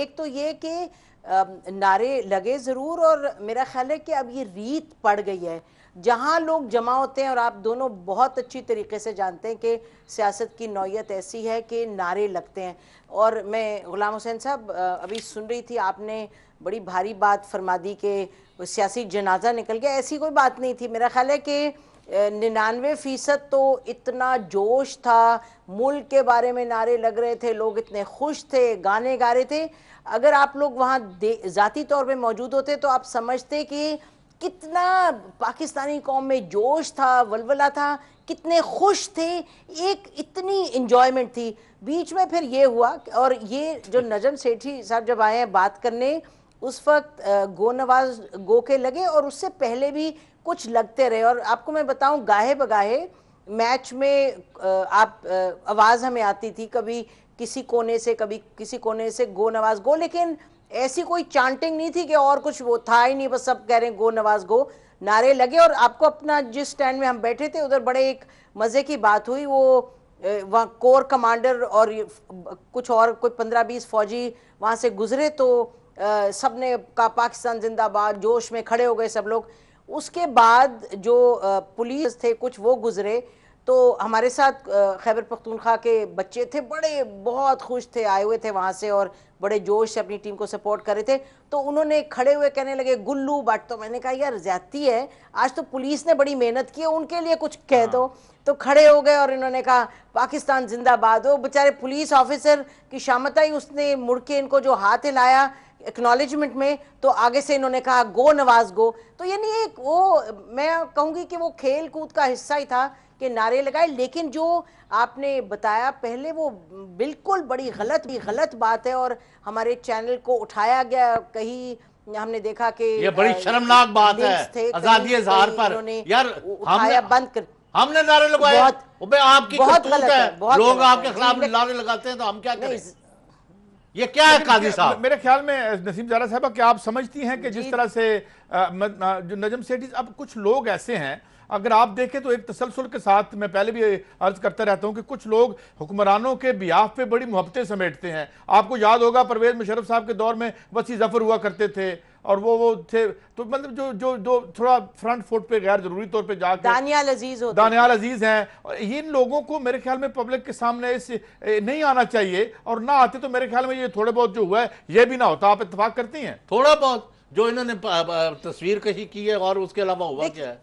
एक तो ये कि नारे लगे ज़रूर और मेरा ख्याल है कि अब ये रीत पड़ गई है जहाँ लोग जमा होते हैं और आप दोनों बहुत अच्छी तरीके से जानते हैं कि सियासत की नौीयत ऐसी है कि नारे लगते हैं और मैं ग़ुलाम हुसैन साहब अभी सुन रही थी आपने बड़ी भारी बात फरमा दी कि सियासी जनाजा निकल गया ऐसी कोई बात नहीं थी मेरा ख्याल है कि निन्यानवे फ़ीसद तो इतना जोश था मुल्क के बारे में नारे लग रहे थे लोग इतने खुश थे गाने गा रहे थे अगर आप लोग वहाँ ज़ाती तौर पर मौजूद होते तो आप समझते कि कितना पाकिस्तानी कौम में जोश था वलवला था कितने खुश थे एक इतनी इन्जॉयमेंट थी बीच में फिर ये हुआ और ये जो नजम सेठी साहब जब आए हैं बात करने उस वक्त गो नवाज गो के लगे और उससे पहले भी कुछ लगते रहे और आपको मैं बताऊं गाहे बगाहे मैच में आप आवाज़ हमें आती थी कभी किसी कोने से कभी किसी कोने से गो नवाज गो लेकिन ऐसी कोई चांटिंग नहीं थी कि और कुछ वो था ही नहीं बस सब कह रहे हैं गो नवाज गो नारे लगे और आपको अपना जिस स्टैंड में हम बैठे थे उधर बड़े एक मज़े की बात हुई वो वहाँ कोर कमांडर और कुछ और कोई पंद्रह बीस फौजी वहाँ से गुजरे तो सब ने का पाकिस्तान जिंदाबाद जोश में खड़े हो गए सब लोग उसके बाद जो पुलिस थे कुछ वो गुजरे तो हमारे साथ खैबर पख्तूनख्वा के बच्चे थे बड़े बहुत खुश थे आए हुए थे वहाँ से और बड़े जोश से अपनी टीम को सपोर्ट कर रहे थे तो उन्होंने खड़े हुए कहने लगे गुल्लू बट तो मैंने कहा यार ज्यादती है आज तो पुलिस ने बड़ी मेहनत की है उनके लिए कुछ कह दो हाँ। तो खड़े हो गए और इन्होंने कहा पाकिस्तान जिंदाबाद हो बेचारे पुलिस ऑफिसर की शामता ही उसने मुड़ के इनको जो हाथ हिलाया एक्नॉलेजमेंट में तो आगे से इन्होंने कहा गो नवाज गो तो यानी एक वो मैं कहूँगी कि वो खेल कूद का हिस्सा ही था कि नारे लगाए लेकिन जो आपने बताया पहले वो बिल्कुल बड़ी गलत भी गलत बात है और हमारे चैनल को उठाया गया कहीं हमने देखा कि ये बड़ी शर्मनाक बात है आजादी इजहार पर यार हमने बंद कर हमने नारे लगाए बहुत आपकी बहुत गलत है, लोग आपके खिलाफ नारे लगाते हैं तो हम क्या करें ये क्या है काजी साहब मेरे ख्याल में नसीम जारा साहब क्या आप समझती हैं कि जिस तरह से आ, जो नजम सेठी अब कुछ लोग ऐसे हैं अगर आप देखें तो एक तसलसल के साथ मैं पहले भी अर्ज करता रहता हूं कि कुछ लोग हुक्मरानों के ब्याह पे बड़ी मुहब्बतें समेटते हैं आपको याद होगा परवेज मुशरफ साहब के दौर में वसी जफर हुआ करते थे और वो वो थे तो मतलब जो जो जो थोड़ा फ्रंट फुट पे गैर जरूरी तौर पे जाकर दानियाल अजीज हो दानियाल अजीज हैं और इन लोगों को मेरे ख्याल में पब्लिक के सामने इस नहीं आना चाहिए और ना आते तो मेरे ख्याल में ये थोड़े बहुत जो हुआ है ये भी ना होता आप इतफाक करती हैं थोड़ा बहुत जो इन्होंने तस्वीर कही की है और उसके अलावा हुआ क्या है